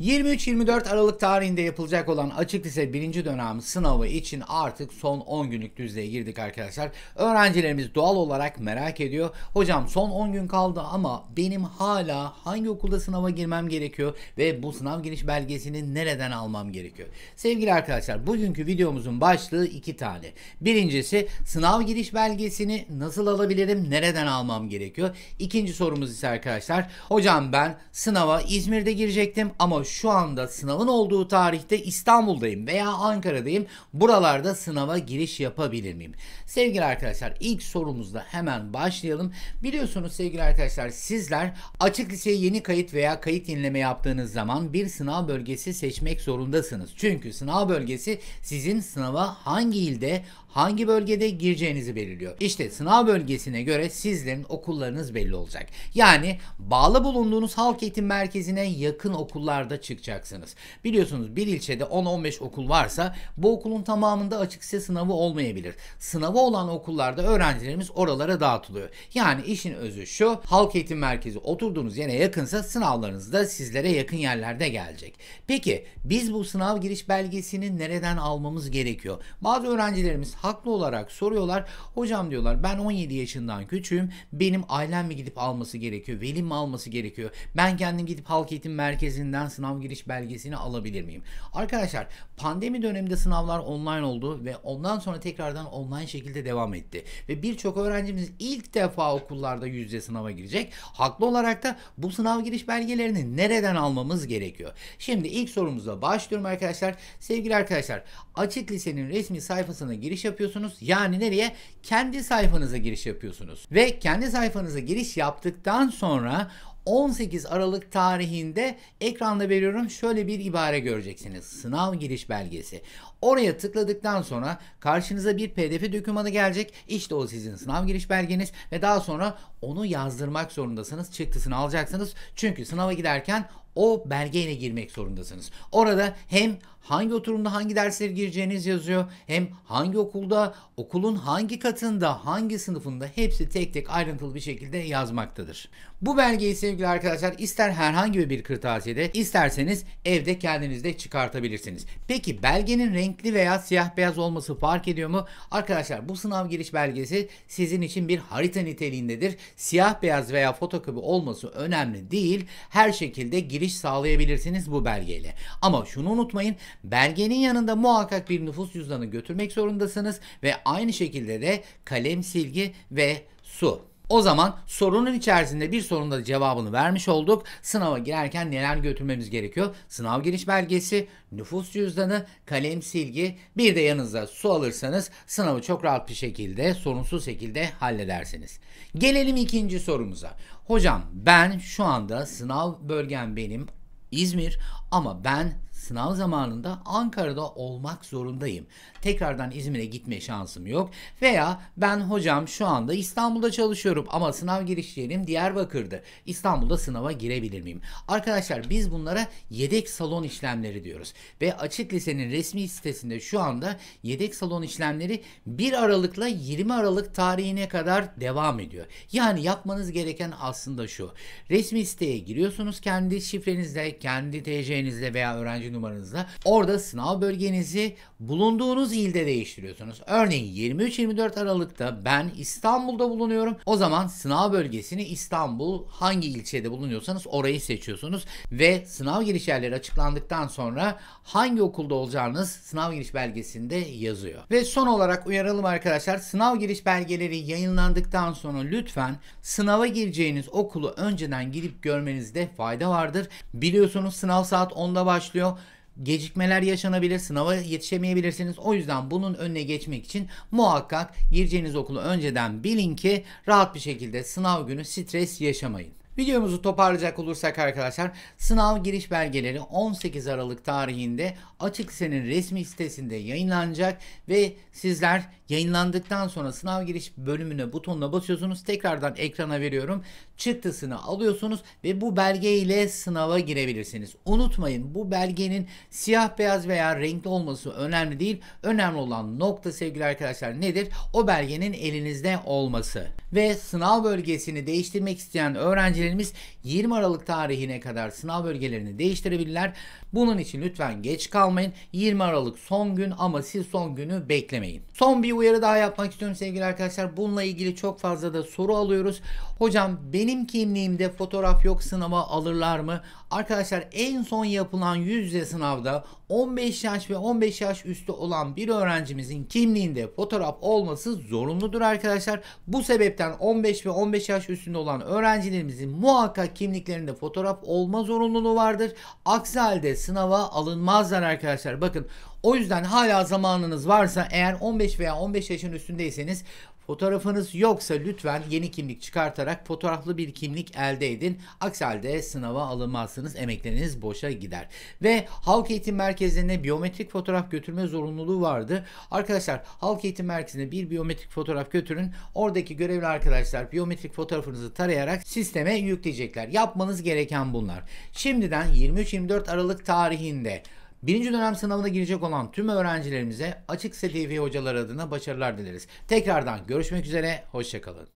23-24 Aralık tarihinde yapılacak olan açık lise Birinci dönem sınavı için artık son 10 günlük düzeye girdik arkadaşlar. Öğrencilerimiz doğal olarak merak ediyor. Hocam son 10 gün kaldı ama benim hala hangi okulda sınava girmem gerekiyor ve bu sınav giriş belgesini nereden almam gerekiyor? Sevgili arkadaşlar bugünkü videomuzun başlığı iki tane. Birincisi sınav giriş belgesini nasıl alabilirim? Nereden almam gerekiyor? İkinci sorumuz ise arkadaşlar hocam ben sınava İzmir'de girecektim ama şu anda sınavın olduğu tarihte İstanbul'dayım veya Ankara'dayım. Buralarda sınava giriş yapabilir miyim? Sevgili arkadaşlar ilk sorumuzla hemen başlayalım. Biliyorsunuz sevgili arkadaşlar sizler açık liseye yeni kayıt veya kayıt yenileme yaptığınız zaman bir sınav bölgesi seçmek zorundasınız. Çünkü sınav bölgesi sizin sınava hangi ilde hangi bölgede gireceğinizi belirliyor. İşte sınav bölgesine göre sizlerin okullarınız belli olacak. Yani bağlı bulunduğunuz halk eğitim merkezine yakın okullarda çıkacaksınız. Biliyorsunuz bir ilçede 10-15 okul varsa bu okulun tamamında açık lise sınavı olmayabilir. Sınavı olan okullarda öğrencilerimiz oralara dağıtılıyor. Yani işin özü şu halk eğitim merkezi oturduğunuz yere yakınsa sınavlarınız da sizlere yakın yerlerde gelecek. Peki biz bu sınav giriş belgesini nereden almamız gerekiyor? Bazı öğrencilerimiz haklı olarak soruyorlar. Hocam diyorlar ben 17 yaşından küçüğüm. Benim ailem mi gidip alması gerekiyor? Velim mi alması gerekiyor? Ben kendim gidip halk eğitim merkezinden sınav sınav giriş belgesini alabilir miyim? Arkadaşlar pandemi döneminde sınavlar online oldu ve ondan sonra tekrardan online şekilde devam etti. Ve birçok öğrencimiz ilk defa okullarda yüzde sınava girecek. Haklı olarak da bu sınav giriş belgelerini nereden almamız gerekiyor? Şimdi ilk sorumuzla başlıyorum arkadaşlar. Sevgili arkadaşlar Açık Lise'nin resmi sayfasına giriş yapıyorsunuz. Yani nereye? Kendi sayfanıza giriş yapıyorsunuz. Ve kendi sayfanıza giriş yaptıktan sonra 18 Aralık tarihinde ekranda veriyorum şöyle bir ibare göreceksiniz. Sınav giriş belgesi. Oraya tıkladıktan sonra karşınıza bir pdf dokümanı gelecek. İşte o sizin sınav giriş belgeniz ve daha sonra onu yazdırmak zorundasınız. Çıktısını alacaksınız. Çünkü sınava giderken o belgeyle girmek zorundasınız. Orada hem hangi oturumda hangi derslere gireceğiniz yazıyor hem hangi okulda, okulun hangi katında, hangi sınıfında hepsi tek tek ayrıntılı bir şekilde yazmaktadır. Bu belgeyi sevgili arkadaşlar ister herhangi bir kırtasiyede isterseniz evde kendiniz de çıkartabilirsiniz. Peki belgenin renkli veya siyah beyaz olması fark ediyor mu? Arkadaşlar bu sınav giriş belgesi sizin için bir harita niteliğindedir. Siyah beyaz veya fotokopi olması önemli değil. Her şekilde giriş giriş sağlayabilirsiniz bu belgeyle. Ama şunu unutmayın belgenin yanında muhakkak bir nüfus cüzdanı götürmek zorundasınız ve aynı şekilde de kalem, silgi ve su. O zaman sorunun içerisinde bir sorunda cevabını vermiş olduk. Sınava girerken neler götürmemiz gerekiyor? Sınav giriş belgesi, nüfus cüzdanı, kalem silgi, bir de yanınıza su alırsanız sınavı çok rahat bir şekilde, sorunsuz şekilde halledersiniz. Gelelim ikinci sorumuza. Hocam ben şu anda sınav bölgem benim İzmir ama ben sınav zamanında Ankara'da olmak zorundayım. Tekrardan İzmir'e gitme şansım yok. Veya ben hocam şu anda İstanbul'da çalışıyorum ama sınav giriş yerim Diyarbakır'dı. İstanbul'da sınava girebilir miyim? Arkadaşlar biz bunlara yedek salon işlemleri diyoruz. Ve Açık Lise'nin resmi sitesinde şu anda yedek salon işlemleri 1 Aralık'la 20 Aralık tarihine kadar devam ediyor. Yani yapmanız gereken aslında şu. Resmi siteye giriyorsunuz kendi şifrenizle, kendi TC'nizle veya öğrenci numaranızla orada sınav bölgenizi bulunduğunuz ilde değiştiriyorsunuz. Örneğin 23-24 Aralık'ta ben İstanbul'da bulunuyorum. O zaman sınav bölgesini İstanbul hangi ilçede bulunuyorsanız orayı seçiyorsunuz ve sınav giriş yerleri açıklandıktan sonra hangi okulda olacağınız sınav giriş belgesinde yazıyor. Ve son olarak uyaralım arkadaşlar sınav giriş belgeleri yayınlandıktan sonra lütfen sınava gireceğiniz okulu önceden gidip görmenizde fayda vardır. Biliyorsunuz sınav saat 10'da başlıyor gecikmeler yaşanabilir, sınava yetişemeyebilirsiniz. O yüzden bunun önüne geçmek için muhakkak gireceğiniz okulu önceden bilin ki rahat bir şekilde sınav günü stres yaşamayın. Videomuzu toparlayacak olursak arkadaşlar sınav giriş belgeleri 18 Aralık tarihinde Açık senin resmi sitesinde yayınlanacak ve sizler yayınlandıktan sonra sınav giriş bölümüne butonuna basıyorsunuz. Tekrardan ekrana veriyorum. Çıktısını alıyorsunuz ve bu belge ile sınava girebilirsiniz. Unutmayın bu belgenin siyah beyaz veya renkli olması önemli değil. Önemli olan nokta sevgili arkadaşlar nedir? O belgenin elinizde olması. Ve sınav bölgesini değiştirmek isteyen öğrencilerin öğrencilerimiz 20 Aralık tarihine kadar sınav bölgelerini değiştirebilirler. Bunun için lütfen geç kalmayın. 20 Aralık son gün ama siz son günü beklemeyin. Son bir uyarı daha yapmak istiyorum sevgili arkadaşlar. Bununla ilgili çok fazla da soru alıyoruz. Hocam benim kimliğimde fotoğraf yok sınava alırlar mı? Arkadaşlar en son yapılan yüz yüze sınavda 15 yaş ve 15 yaş üstü olan bir öğrencimizin kimliğinde fotoğraf olması zorunludur arkadaşlar. Bu sebepten 15 ve 15 yaş üstünde olan öğrencilerimizin muhakkak kimliklerinde fotoğraf olma zorunluluğu vardır. Aksi halde sınava alınmazlar arkadaşlar. Bakın o yüzden hala zamanınız varsa eğer 15 veya 15 yaşın üstündeyseniz Fotoğrafınız yoksa lütfen yeni kimlik çıkartarak fotoğraflı bir kimlik elde edin. Aksi halde sınava alınmazsınız, emekleriniz boşa gider. Ve halk eğitim merkezlerine biyometrik fotoğraf götürme zorunluluğu vardı. Arkadaşlar halk eğitim merkezine bir biyometrik fotoğraf götürün. Oradaki görevli arkadaşlar biyometrik fotoğrafınızı tarayarak sisteme yükleyecekler. Yapmanız gereken bunlar. Şimdiden 23-24 Aralık tarihinde Birinci dönem sınavına girecek olan tüm öğrencilerimize Açık STV Hocalar adına başarılar dileriz. Tekrardan görüşmek üzere, hoşçakalın.